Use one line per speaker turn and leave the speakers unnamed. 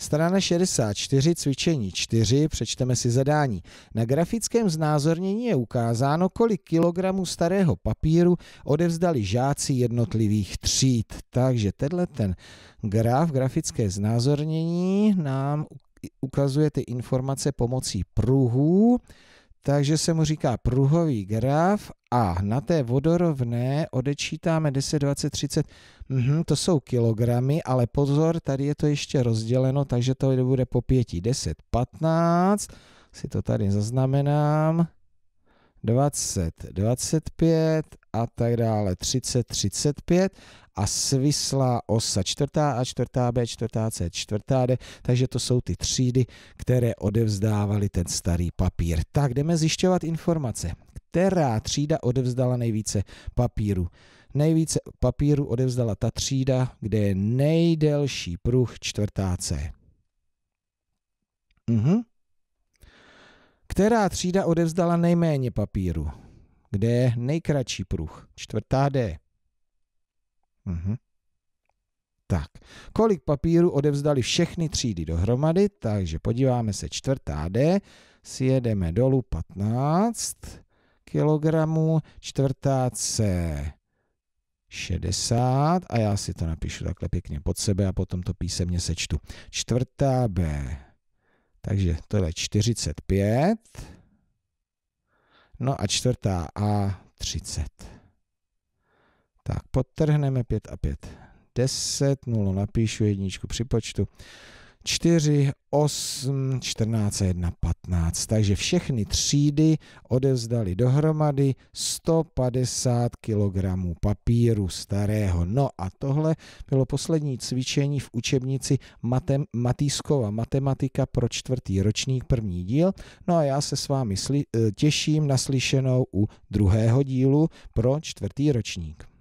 Strana 64, cvičení 4, přečteme si zadání. Na grafickém znázornění je ukázáno, kolik kilogramů starého papíru odevzdali žáci jednotlivých tříd. Takže tenhle ten graf, grafické znázornění, nám ukazuje ty informace pomocí pruhů takže se mu říká pruhový graf a na té vodorovné odečítáme 10, 20, 30, mhm, to jsou kilogramy, ale pozor, tady je to ještě rozděleno, takže to bude po pěti 10, 15, si to tady zaznamenám, 20, 25 a tak dále. 30, 35 a svislá osa čtvrtá A, čtvrtá B, čtvrtá C, čtvrtá D, takže to jsou ty třídy, které odevzdávaly ten starý papír. Tak jdeme zjišťovat informace. Která třída odevzdala nejvíce papíru? Nejvíce papíru odevzdala ta třída, kde je nejdelší pruh čtvrtá C. Mhm. Která třída odevzdala nejméně papíru? kde je nejkratší pruh. Čtvrtá D. -huh. Mhm. Tak, kolik papíru odevzdali všechny třídy dohromady, takže podíváme se čtvrtá D, sjedeme dolů 15 kg, čtvrtá C 60 a já si to napíšu takhle pěkně pod sebe a potom to písemně sečtu. Čtvrtá B, takže to je 45 No a čtvrtá A30. Tak, podtrhneme 5 a 5. 10, 0 napíšu, jedničku při počtu. 4, 8, 14 1, 15. Takže všechny třídy odevzdali dohromady 150 kg papíru starého. No a tohle bylo poslední cvičení v učebnici matem, Matýskova matematika pro čtvrtý ročník, první díl. No a já se s vámi e, těším naslyšenou u druhého dílu pro čtvrtý ročník.